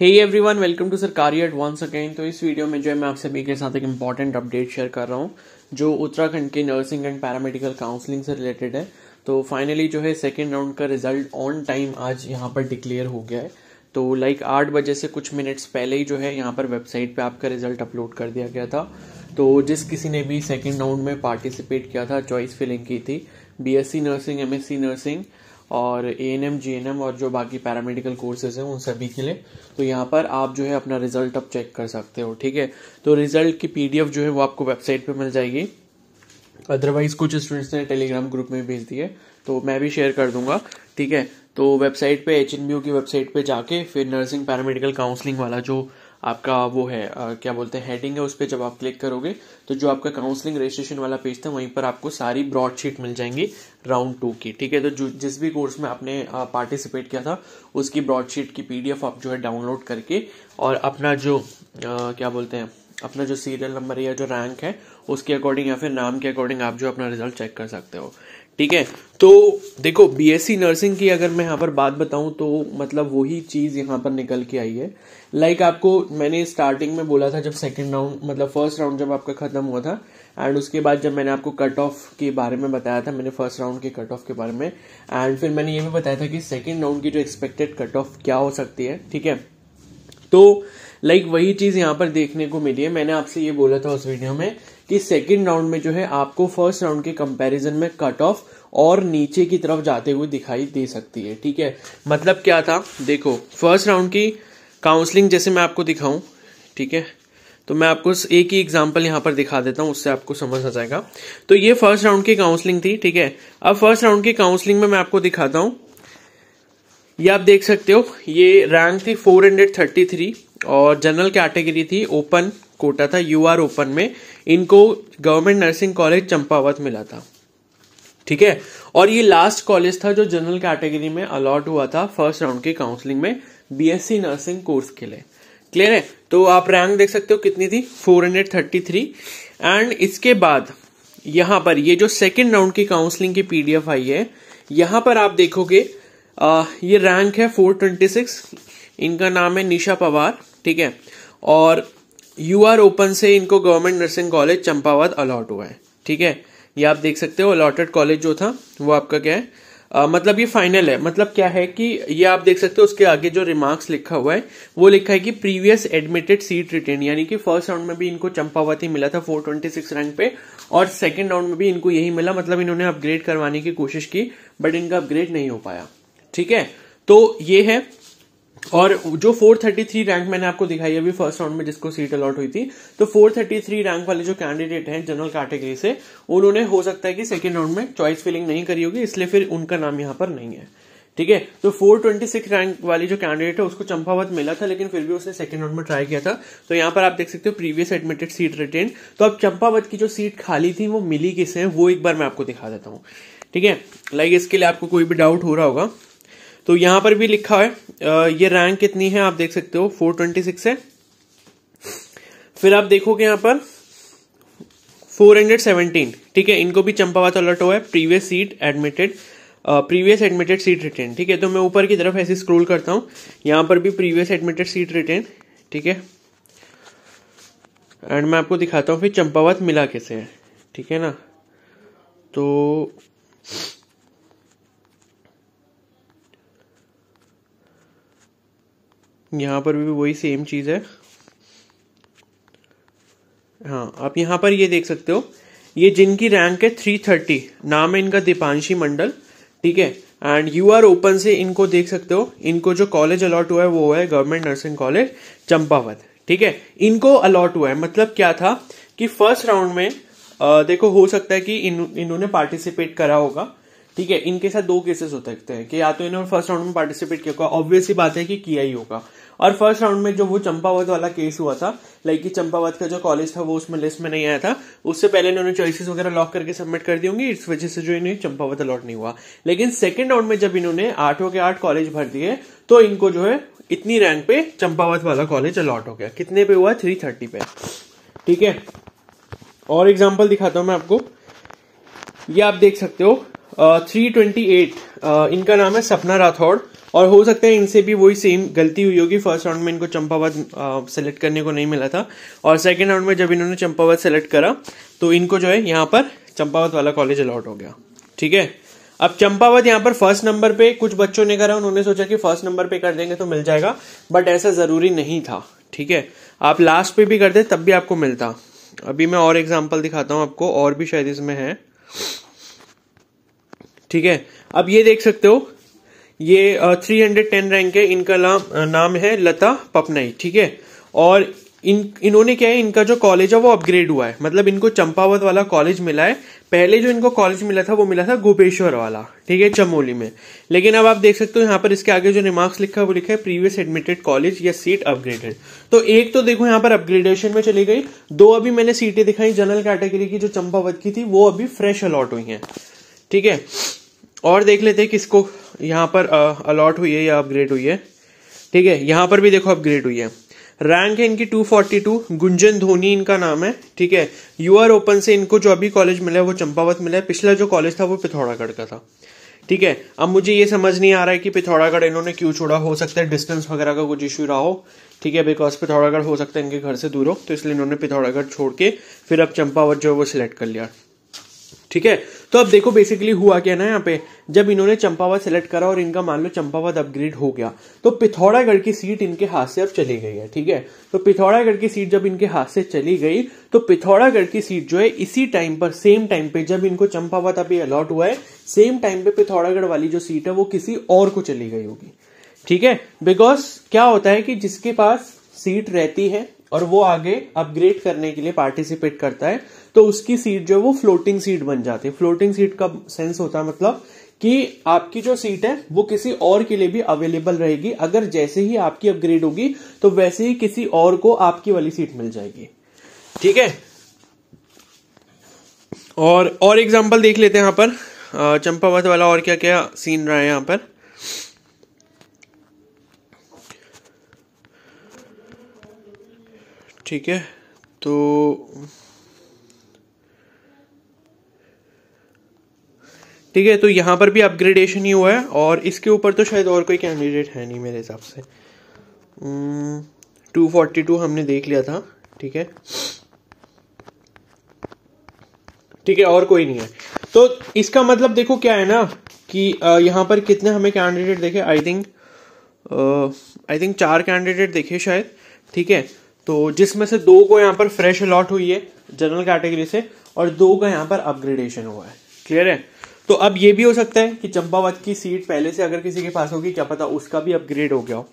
hey everyone welcome to सरकारी at again तो इस वीडियो में जो है मैं आप सभी के साथ एक इम्पॉर्टेंट अपडेट शेयर कर रहा हूँ जो उत्तराखंड के नर्सिंग एंड पैरामेडिकल काउंसलिंग से रिलेटेड है तो फाइनली जो है सेकेंड राउंड का रिजल्ट ऑन टाइम आज यहाँ पर डिक्लेयर हो गया है तो लाइक आठ बजे से कुछ मिनट्स पहले ही जो है यहाँ पर वेबसाइट पर आपका रिजल्ट अपलोड कर दिया गया था तो जिस किसी ने भी सेकेंड राउंड में पार्टिसिपेट किया था चॉइस फिलिंग की थी बीएससी नर्सिंग एमएससी नर्सिंग और A N M G N M और जो बाकी पैरामेडिकल कोर्सेज हैं उन सभी के लिए तो यहाँ पर आप जो है अपना रिजल्ट आप चेक कर सकते हो ठीक है तो रिजल्ट की पी डी एफ जो है वो आपको वेबसाइट पे मिल जाएगी अदरवाइज कुछ स्टूडेंट्स ने टेलीग्राम ग्रुप में भेज दिए तो मैं भी शेयर कर दूंगा ठीक है तो वेबसाइट पे एच एन बी की वेबसाइट पे जाके फिर नर्सिंग पैरामेडिकल काउंसलिंग वाला जो आपका वो है आ, क्या बोलते हैं हेडिंग है उस पर जब आप क्लिक करोगे तो जो आपका काउंसलिंग रजिस्ट्रेशन वाला पेज था वहीं पर आपको सारी ब्रॉडशीट मिल जाएंगी राउंड टू की ठीक है तो जो जिस भी कोर्स में आपने पार्टिसिपेट किया था उसकी ब्रॉडशीट की पीडीएफ आप जो है डाउनलोड करके और अपना जो आ, क्या बोलते हैं अपना जो सीरियल नंबर या जो रैंक है उसके अकॉर्डिंग या फिर नाम के अकॉर्डिंग आप जो अपना रिजल्ट चेक कर सकते हो ठीक है तो देखो बीएससी नर्सिंग की अगर मैं यहाँ पर बात बताऊं तो मतलब वही चीज़ यहाँ पर निकल के आई है लाइक like आपको मैंने स्टार्टिंग में बोला था जब सेकंड राउंड मतलब फर्स्ट राउंड जब आपका ख़त्म हुआ था एंड उसके बाद जब मैंने आपको कट ऑफ के बारे में बताया था मैंने फर्स्ट राउंड के कट ऑफ के बारे में एंड फिर मैंने ये भी बताया था कि सेकेंड राउंड की जो एक्सपेक्टेड कट ऑफ क्या हो सकती है ठीक है तो लाइक like वही चीज़ यहाँ पर देखने को मिली है मैंने आपसे ये बोला था उस वीडियो में कि सेकेंड राउंड में जो है आपको फर्स्ट राउंड के कंपेरिजन में कट ऑफ और नीचे की तरफ जाते हुए दिखाई दे सकती है ठीक है मतलब क्या था देखो फर्स्ट राउंड की काउंसलिंग जैसे मैं आपको दिखाऊं ठीक है तो मैं आपको एक ही एग्जाम्पल यहाँ पर दिखा देता हूं उससे आपको समझ आ जाएगा तो ये फर्स्ट राउंड की काउंसलिंग थी ठीक है अब फर्स्ट राउंड की काउंसलिंग में मैं आपको दिखाता हूँ ये आप देख सकते हो ये रैंक थी 433 और जनरल कैटेगरी थी ओपन कोटा था यू आर ओपन में इनको गवर्नमेंट नर्सिंग कॉलेज चंपावत मिला था ठीक है और ये लास्ट कॉलेज था जो जनरल कैटेगरी में अलॉट हुआ था फर्स्ट राउंड के काउंसलिंग में बीएससी नर्सिंग कोर्स के लिए क्लियर है तो आप रैंक देख सकते हो कितनी थी 433 एंड इसके बाद यहां पर ये जो सेकंड राउंड की काउंसलिंग की पीडीएफ आई है यहां पर आप देखोगे आ, ये रैंक है 426 इनका नाम है निशा पवार ठीक है और यू आर ओपन से इनको government nursing college Champawat allot हुआ है ठीक है ये आप देख सकते हो अलॉटेड कॉलेज जो था वो आपका क्या है आ, मतलब ये फाइनल है मतलब क्या है कि ये आप देख सकते हो उसके आगे जो रिमार्क्स लिखा हुआ है वो लिखा है कि प्रीवियस एडमिटेड सीट रिटेन यानी कि फर्स्ट राउंड में भी इनको चंपावत ही मिला था 426 रैंक पे और सेकंड राउंड में भी इनको यही मिला मतलब इन्होंने अपग्रेड करवाने की कोशिश की बट इनका अपग्रेड नहीं हो पाया ठीक है तो ये है और जो 433 रैंक मैंने आपको दिखाई अभी फर्स्ट राउंड में जिसको सीट अलॉट हुई थी तो 433 रैंक वाले जो कैंडिडेट हैं जनरल कैटेगरी से उन्होंने हो सकता है कि सेकेंड राउंड में चॉइस फिलिंग नहीं करी होगी इसलिए फिर उनका नाम यहां पर नहीं है ठीक है तो 426 रैंक वाली जो कैंडिडेट है उसको चंपावत मिला था लेकिन फिर भी उसने सेकंड राउंड में ट्राई किया था तो यहाँ पर आप देख सकते हो प्रीवियस एडमिटेड सीट रिटेन तो अब चंपावत की जो सीट खाली थी वो मिली किसे है वो एक बार मैं आपको दिखा देता हूँ ठीक है लाइक इसके लिए आपको कोई भी डाउट हो रहा होगा तो यहां पर भी लिखा है ये रैंक कितनी है आप देख सकते हो 426 है फिर आप देखोगे यहां पर 417 ठीक है इनको भी चंपावत अलर्ट हुआ है previous seat admitted previous admitted seat retain ठीक है तो मैं ऊपर की तरफ ऐसे स्क्रोल करता हूं यहां पर भी प्रीवियस एडमिटेड सीट रिटेन ठीक है एंड मैं आपको दिखाता हूँ फिर चंपावत मिला कैसे है ठीक है ना तो यहाँ पर भी वही सेम चीज़ है हाँ आप यहाँ पर ये देख सकते हो ये जिनकी रैंक है थ्री थर्टी नाम है इनका दीपांशी मंडल ठीक है एंड यू आर ओपन से इनको देख सकते हो इनको जो कॉलेज अलॉट हुआ है वो है गवर्नमेंट नर्सिंग कॉलेज चंपावत ठीक है इनको अलॉट हुआ है मतलब क्या था कि फर्स्ट राउंड में आ, देखो हो सकता है कि इन इन्होंने पार्टिसिपेट करा होगा ठीक है इनके साथ दो केसेस हो सकते हैं कि या तो इन्होंने फर्स्ट राउंड में पार्टिसिपेट किया होगा ऑब्वियस ही बात है कि किया ही होगा और फर्स्ट राउंड में जो वो चंपावत वाला केस हुआ था लाइक कि चंपावत का जो कॉलेज था वो उसमें लिस्ट में नहीं आया था उससे पहले इन्होंने चॉइसेस वगैरह लॉक करके सबमिट कर दी होंगी इस वजह से जो इन्हें चंपावत अलॉट नहीं हुआ लेकिन सेकेंड राउंड में जब इन्होंने आठों के आठ कॉलेज भर दिए तो इनको जो है इतनी रैंक पे चंपावत वाला कॉलेज अलॉट हो गया कितने पे हुआ थ्री थर्टी पे ठीक है और एग्जाम्पल दिखाता हूं मैं आपको ये आप देख सकते हो थ्री ट्वेंटी एट इनका नाम है सपना राठौड़ और हो सकता है इनसे भी वही सेम गलती हुई होगी फर्स्ट राउंड में इनको चंपावत सेलेक्ट uh, करने को नहीं मिला था और सेकेंड राउंड में जब इन्होंने चंपावत सेलेक्ट करा तो इनको जो है यहाँ पर चंपावत वाला कॉलेज अलॉट हो गया ठीक है अब चंपावत यहाँ पर फर्स्ट नंबर पे कुछ बच्चों ने करा उन्होंने सोचा कि फर्स्ट नंबर पे कर देंगे तो मिल जाएगा बट ऐसा ज़रूरी नहीं था ठीक है आप लास्ट पे भी कर दे तब भी आपको मिलता अभी मैं और एग्जाम्पल दिखाता हूँ आपको और भी शायद इसमें है ठीक है अब ये देख सकते हो ये थ्री हंड्रेड टेन रैंक है इनका नाम नाम है लता पपनाई ठीक है और इन इन्होंने क्या है इनका जो कॉलेज है वो अपग्रेड हुआ है मतलब इनको चंपावत वाला कॉलेज मिला है पहले जो इनको कॉलेज मिला था वो मिला था गोपेश्वर वाला ठीक है चमोली में लेकिन अब आप देख सकते हो यहाँ पर इसके आगे जो रिमार्क्स लिखा है वो लिखा है प्रीवियस एडमिटेड कॉलेज या सीट अपग्रेडेड तो एक तो देखो यहाँ पर अपग्रेडेशन में चली गई दो अभी मैंने सीटें दिखाई जनरल कैटेगरी की जो चंपावत की थी वो अभी फ्रेश अलॉट हुई है ठीक है और देख लेते हैं किसको यहाँ पर अलॉट हुई है या अपग्रेड हुई है ठीक है यहाँ पर भी देखो अपग्रेड हुई है रैंक है इनकी 242 गुंजन धोनी इनका नाम है ठीक है यूआर ओपन से इनको जो अभी कॉलेज मिला है वो चंपावत मिला है पिछला जो कॉलेज था वो पिथौरागढ़ का था ठीक है अब मुझे ये समझ नहीं आ रहा है कि पिथौरागढ़ इन्होंने क्यों छोड़ा हो सकता है डिस्टेंस वगैरह का कुछ इश्यू रहा हो ठीक है बिकॉज पिथौरागढ़ हो सकता है इनके घर से दूर हो तो इसलिए इन्होंने पिथौरागढ़ छोड़ के फिर अब चंपावत जो है वो सिलेक्ट कर लिया ठीक है तो अब देखो बेसिकली हुआ क्या ना यहाँ पे जब इन्होंने चंपावत सेलेक्ट करा और इनका मान लो चंपावत अपग्रेड हो गया तो पिथौरागढ़ की सीट इनके हाथ से अब चली गई है ठीक है तो पिथौरागढ़ की सीट जब इनके हाथ से चली गई तो पिथौरागढ़ की सीट जो है इसी टाइम पर सेम टाइम पे जब इनको चंपावत अभी अलॉट हुआ है सेम टाइम पे पिथौरागढ़ वाली जो सीट है वो किसी और को चली गई होगी ठीक है बिकॉज क्या होता है कि जिसके पास सीट रहती है और वो आगे अपग्रेड करने के लिए पार्टिसिपेट करता है तो उसकी सीट जो है वो फ्लोटिंग सीट बन जाती है फ्लोटिंग सीट का सेंस होता है मतलब कि आपकी जो सीट है वो किसी और के लिए भी अवेलेबल रहेगी अगर जैसे ही आपकी अपग्रेड होगी तो वैसे ही किसी और को आपकी वाली सीट मिल जाएगी ठीक है और और एग्जांपल देख लेते हैं यहां पर चंपावत वाला और क्या क्या सीन रहा है यहां पर ठीक है तो ठीक है तो यहाँ पर भी अपग्रेडेशन ही हुआ है और इसके ऊपर तो शायद और कोई कैंडिडेट है नहीं मेरे हिसाब से टू फोर्टी टू हमने देख लिया था ठीक है ठीक है और कोई नहीं है तो इसका मतलब देखो क्या है ना कि यहाँ पर कितने हमें कैंडिडेट देखे आई थिंक आई थिंक चार कैंडिडेट देखे शायद ठीक है तो जिसमें से दो को यहाँ पर फ्रेश अलॉट हुई है जनरल कैटेगरी से और दो का यहाँ पर अपग्रेडेशन हुआ है क्लियर है तो अब ये भी हो सकता है कि चंपावत की सीट पहले से अगर किसी के पास होगी क्या पता उसका भी अपग्रेड हो गया हो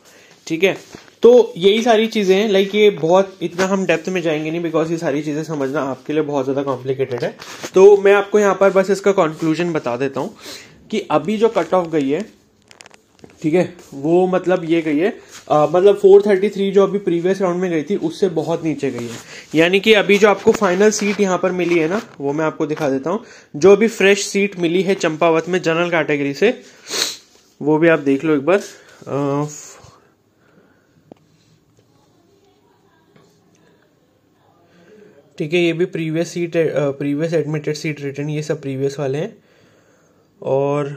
ठीक है तो यही सारी चीज़ें हैं लाइक ये बहुत इतना हम डेप्थ में जाएंगे नहीं बिकॉज ये सारी चीज़ें समझना आपके लिए बहुत ज़्यादा कॉम्प्लिकेटेड है तो मैं आपको यहाँ पर बस इसका कंक्लूजन बता देता हूँ कि अभी जो कट ऑफ गई है ठीक है वो मतलब ये गई है आ, मतलब 433 जो अभी प्रीवियस राउंड में गई थी उससे बहुत नीचे गई है यानी कि अभी जो आपको फाइनल सीट यहाँ पर मिली है ना वो मैं आपको दिखा देता हूँ जो अभी फ्रेश सीट मिली है चंपावत में जनरल कैटेगरी से वो भी आप देख लो एक बार आ, ठीक है ये भी previous seat previous admitted seat return ये सब प्रीवियस वाले हैं और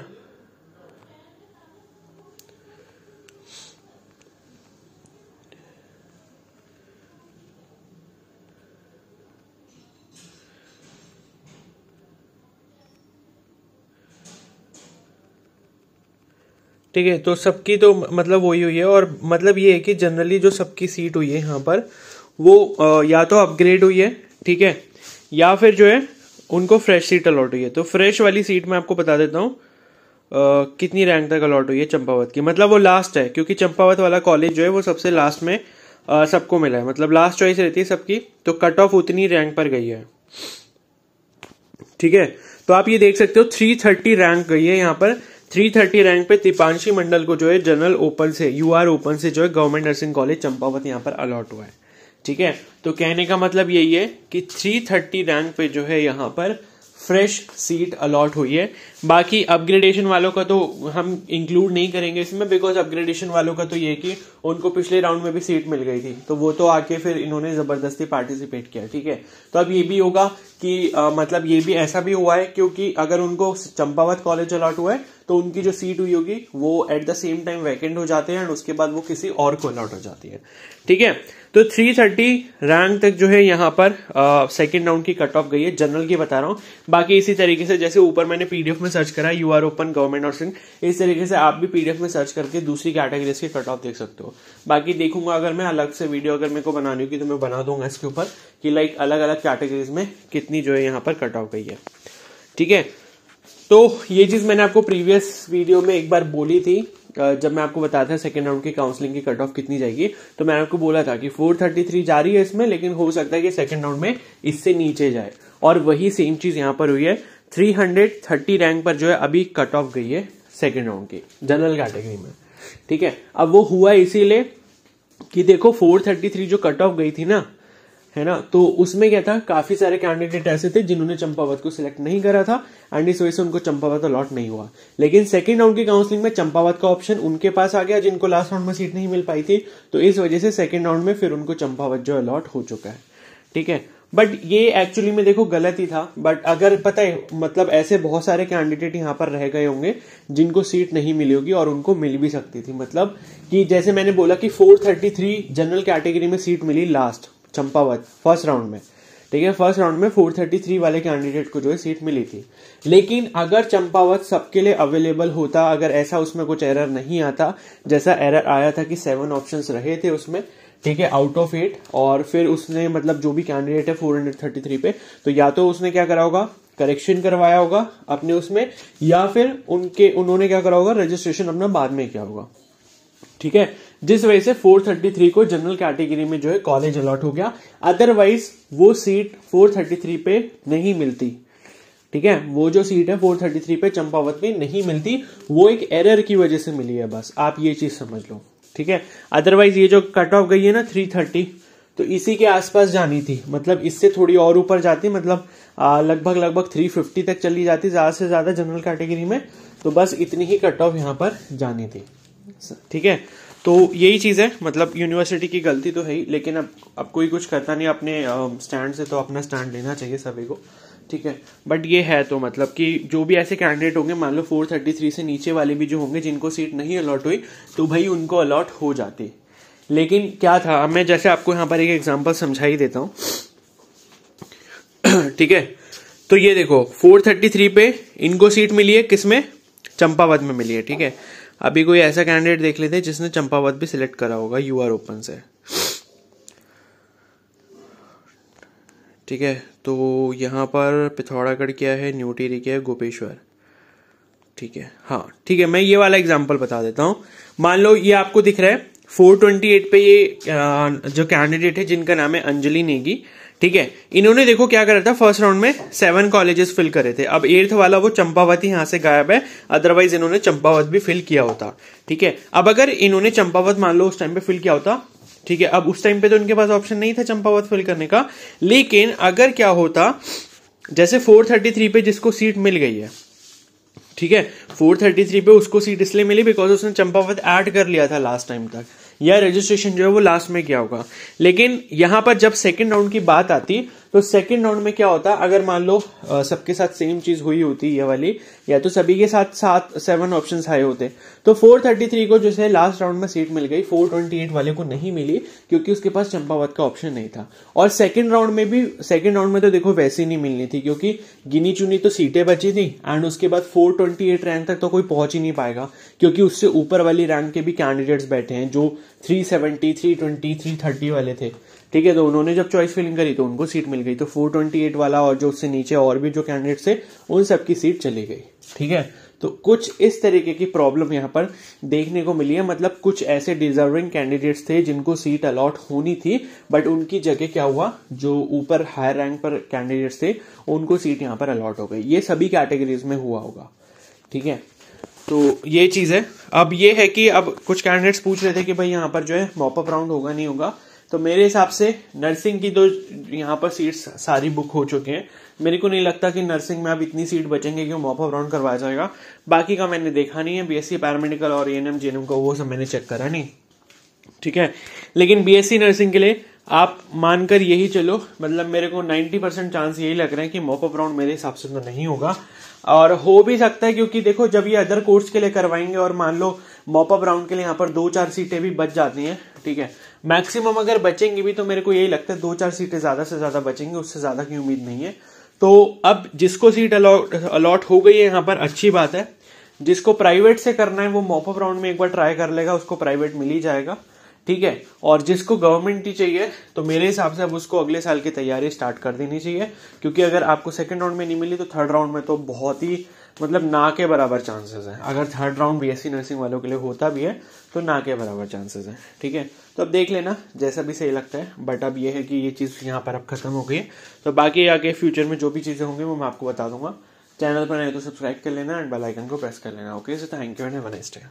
ठीक है तो सबकी तो मतलब वही हुई है और मतलब ये है कि जनरली जो सबकी सीट हुई है यहाँ पर वो या तो अपग्रेड हुई है ठीक है या फिर जो है उनको फ्रेश सीट अलॉट हुई है तो फ्रेश वाली सीट मैं आपको बता देता हूँ कितनी रैंक तक अलॉट हुई है चंपावत की मतलब वो लास्ट है क्योंकि चंपावत वाला कॉलेज जो है वो सबसे लास्ट में सबको मिला है मतलब लास्ट चॉइस रहती है सबकी तो कट ऑफ उतनी रैंक पर गई है ठीक है तो आप ये देख सकते हो थ्री थर्टी रैंक गई है यहाँ पर 330 रैंक पे तिपांशी मंडल को जो है जनरल ओपन से आर ओपन से जो है गवर्नमेंट नर्सिंग कॉलेज चंपावत यहाँ पर अलॉट हुआ है ठीक है तो कहने का मतलब यही है कि 330 रैंक पे जो है यहाँ पर फ्रेश सीट अलॉट हुई है बाकी अपग्रेडेशन वालों का तो हम इंक्लूड नहीं करेंगे इसमें बिकॉज अपग्रेडेशन वालों का तो ये कि उनको पिछले राउंड में भी सीट मिल गई थी तो वो तो आके फिर इन्होंने ज़बरदस्ती पार्टिसिपेट किया ठीक है तो अब ये भी होगा कि आ, मतलब ये भी ऐसा भी हुआ है क्योंकि अगर उनको चंपावत कॉलेज अलॉट हुआ है तो उनकी जो सीट हुई होगी वो at the same time vacant हो जाते हैं एंड उसके बाद वो किसी और को अलॉट हो जाती है ठीक है तो 330 रैंक तक जो है यहाँ पर सेकेंड राउंड की कट ऑफ गई है जनरल की बता रहा हूँ बाकी इसी तरीके से जैसे ऊपर मैंने पीडीएफ में सर्च करा U R open government option इस तरीके से आप भी पीडीएफ में सर्च करके दूसरी कैटेगरीज के कट ऑफ देख सकते हो बाकी देखूंगा अगर मैं अलग से वीडियो अगर मेरे को बनानी होगी तो मैं बना दूंगा इसके ऊपर कि लाइक अलग अलग कैटेगरीज में कितनी जो है यहाँ पर कट ऑफ गई है ठीक है तो ये चीज मैंने आपको प्रीवियस वीडियो में एक बार बोली थी जब मैं आपको बताया था सेकेंड राउंड की काउंसलिंग की कट ऑफ कितनी जाएगी तो मैंने आपको बोला था कि 433 जारी है इसमें लेकिन हो सकता है कि सेकेंड राउंड में इससे नीचे जाए और वही सेम चीज यहां पर हुई है 330 रैंक पर जो है अभी कट ऑफ गई है सेकेंड राउंड की जनरल कैटेगरी में ठीक है अब वो हुआ इसीलिए कि देखो 433 जो कट ऑफ गई थी ना है ना तो उसमें क्या था काफी सारे कैंडिडेट ऐसे थे जिन्होंने चंपावत को सिलेक्ट नहीं करा था एंड इस वजह से उनको चंपावत अलॉट नहीं हुआ लेकिन सेकेंड राउंड की काउंसलिंग में चंपावत का ऑप्शन उनके पास आ गया जिनको लास्ट राउंड में सीट नहीं मिल पाई थी तो इस वजह से सेकेंड राउंड में फिर उनको चंपावत जो अलॉट हो चुका है ठीक है बट ये एक्चुअली में देखो गलत ही था बट अगर पता है मतलब ऐसे बहुत सारे कैंडिडेट यहाँ पर रह गए होंगे जिनको सीट नहीं मिली होगी और उनको मिल भी सकती थी मतलब कि जैसे मैंने बोला कि 433 जनरल कैटेगरी में सीट मिली लास्ट चंपावत फर्स्ट राउंड में ठीक है फर्स्ट राउंड में 433 वाले कैंडिडेट को जो है सीट मिली थी लेकिन अगर चंपावत सबके लिए अवेलेबल होता अगर ऐसा उसमें कुछ एरर नहीं आता जैसा एरर आया था कि सेवन ऑप्शन रहे थे उसमें ठीक है आउट ऑफ एट और फिर उसने मतलब जो भी कैंडिडेट है 433 पे तो या तो उसने क्या करा होगा करेक्शन करवाया होगा अपने उसमें या फिर उनके उन्होंने क्या करा होगा रजिस्ट्रेशन अपना बाद में किया होगा ठीक है जिस वजह से 433 को जनरल कैटेगरी में जो है कॉलेज अलॉट हो गया अदरवाइज वो सीट 433 पे नहीं मिलती ठीक है वो जो सीट है 433 पे चंपावत में नहीं मिलती वो एक एरर की वजह से मिली है बस आप ये चीज समझ लो ठीक है अदरवाइज ये जो कट ऑफ गई है ना थर्टी तो इसी के आसपास जानी थी मतलब इससे थोड़ी और ऊपर जाती मतलब लगभग लगभग 350 तक चली जाती ज्यादा से ज्यादा जनरल कैटेगरी में तो बस इतनी ही कट ऑफ यहां पर जानी थी ठीक है तो यही चीज़ है मतलब यूनिवर्सिटी की गलती तो है ही लेकिन अब अब कोई कुछ करता नहीं अपने स्टैंड से तो अपना स्टैंड लेना चाहिए सभी को ठीक है बट ये है तो मतलब कि जो भी ऐसे कैंडिडेट होंगे मान लो फोर थर्टी थ्री से नीचे वाले भी जो होंगे जिनको सीट नहीं अलॉट हुई तो भाई उनको अलॉट हो जाती लेकिन क्या था मैं जैसे आपको यहाँ पर एक एग्जाम्पल समझा ही देता हूँ ठीक है तो ये देखो फोर थर्टी थ्री पे इनको सीट मिली है किसमें चंपावत में मिली है ठीक है अभी कोई ऐसा कैंडिडेट देख लेते हैं जिसने चंपावत भी सिलेक्ट करा होगा यू आर ओपन से ठीक है तो यहाँ पर पिथौरागढ़ क्या है न्यू टिहरी क्या है गोपेश्वर ठीक है हाँ ठीक है मैं ये वाला एग्जाम्पल बता देता हूँ मान लो ये आपको दिख रहा है 428 पे ये जो कैंडिडेट है जिनका नाम है अंजलि नेगी ठीक है इन्होंने देखो क्या करा था फर्स्ट राउंड में सेवन कॉलेजेस फिल करे थे अब एर्थ वाला वो चंपावत ही यहां से गायब है अदरवाइज इन्होंने चंपावत भी फिल किया होता ठीक है अब अगर इन्होंने चंपावत मान लो उस टाइम पे फिल किया होता ठीक है अब उस टाइम पे तो इनके पास ऑप्शन नहीं था चंपावत फिल करने का लेकिन अगर क्या होता जैसे 433 पे जिसको सीट मिल गई है ठीक है 433 पे उसको सीट इसलिए मिली बिकॉज उसने चंपावत ऐड कर लिया था लास्ट टाइम तक या रजिस्ट्रेशन जो है वो लास्ट में किया होगा लेकिन यहां पर जब सेकेंड राउंड की बात आती तो सेकेंड राउंड में क्या होता है अगर मान लो सबके साथ सेम चीज हुई होती ये वाली या तो सभी के साथ सात सेवन ऑप्शन आए होते तो फोर थर्टी थ्री को जो है लास्ट राउंड में सीट मिल गई फोर ट्वेंटी एट वाले को नहीं मिली क्योंकि उसके पास चंपावत का ऑप्शन नहीं था और सेकेंड राउंड में भी सेकेंड राउंड में तो देखो वैसी नहीं मिलनी थी क्योंकि गिनी चुनी तो सीटें बची थी एंड उसके बाद फोर ट्वेंटी एट रैंक तक तो कोई पहुंच ही नहीं पाएगा क्योंकि उससे ऊपर वाली रैंक के भी कैंडिडेट्स बैठे हैं जो three seventy three twenty three thirty वाले थे ठीक है तो उन्होंने जब चॉइस फिलिंग करी तो उनको सीट मिल गई तो 428 वाला और जो उससे नीचे और भी जो कैंडिडेट थे उन सबकी सीट चली गई ठीक है तो कुछ इस तरीके की प्रॉब्लम यहाँ पर देखने को मिली है मतलब कुछ ऐसे डिजर्विंग कैंडिडेट्स थे जिनको सीट अलॉट होनी थी बट उनकी जगह क्या हुआ जो ऊपर हायर रैंक पर कैंडिडेट्स थे उनको सीट यहाँ पर अलॉट हो गई ये सभी कैटेगरीज में हुआ होगा ठीक है तो ये चीज है अब ये है कि अब कुछ कैंडिडेट्स पूछ रहे थे कि भाई यहाँ पर जो है मॉपअप राउंड होगा नहीं होगा तो मेरे हिसाब से नर्सिंग की तो यहाँ पर सीट्स सारी बुक हो चुके हैं मेरे को नहीं लगता कि नर्सिंग में अब इतनी सीट बचेंगे कि मॉप ऑफ राउंड करवाया जाएगा बाकी का मैंने देखा नहीं है बीएससी पैरामेडिकल और ए एन एम का वो सब मैंने चेक करा नहीं ठीक है लेकिन बीएससी नर्सिंग के लिए आप मानकर यही चलो मतलब मेरे को 90 परसेंट चांस यही लग रहा है कि ऑफ राउंड मेरे हिसाब से तो नहीं होगा और हो भी सकता है क्योंकि देखो जब ये अदर कोर्स के लिए करवाएंगे और मान लो मॉपअप राउंड के लिए यहाँ पर दो चार सीटें भी बच जाती हैं ठीक है मैक्सिमम अगर बचेंगे भी तो मेरे को यही लगता है दो चार सीटें ज़्यादा से ज़्यादा बचेंगे उससे ज़्यादा की उम्मीद नहीं है तो अब जिसको सीट अलॉट अलॉट हो गई है यहाँ पर अच्छी बात है जिसको प्राइवेट से करना है वो मॉपअप राउंड में एक बार ट्राई कर लेगा उसको प्राइवेट मिल ही जाएगा ठीक है और जिसको गवर्नमेंट ही चाहिए तो मेरे हिसाब से अब उसको अगले साल की तैयारी स्टार्ट कर देनी चाहिए क्योंकि अगर आपको सेकेंड राउंड में नहीं मिली तो थर्ड राउंड में तो बहुत ही मतलब ना के बराबर चांसेस हैं अगर थर्ड राउंड बीएससी नर्सिंग वालों के लिए होता भी है तो ना के बराबर चांसेस हैं ठीक है तो अब देख लेना जैसा भी सही लगता है बट अब ये है कि ये चीज़ यहाँ पर अब खत्म हो गई है तो बाकी आगे फ्यूचर में जो भी चीज़ें होंगी वो मैं आपको बता दूंगा चैनल पर नए तो सब्सक्राइब कर लेना एंड बेल आइकन को प्रेस कर लेना okay so thank you and have stay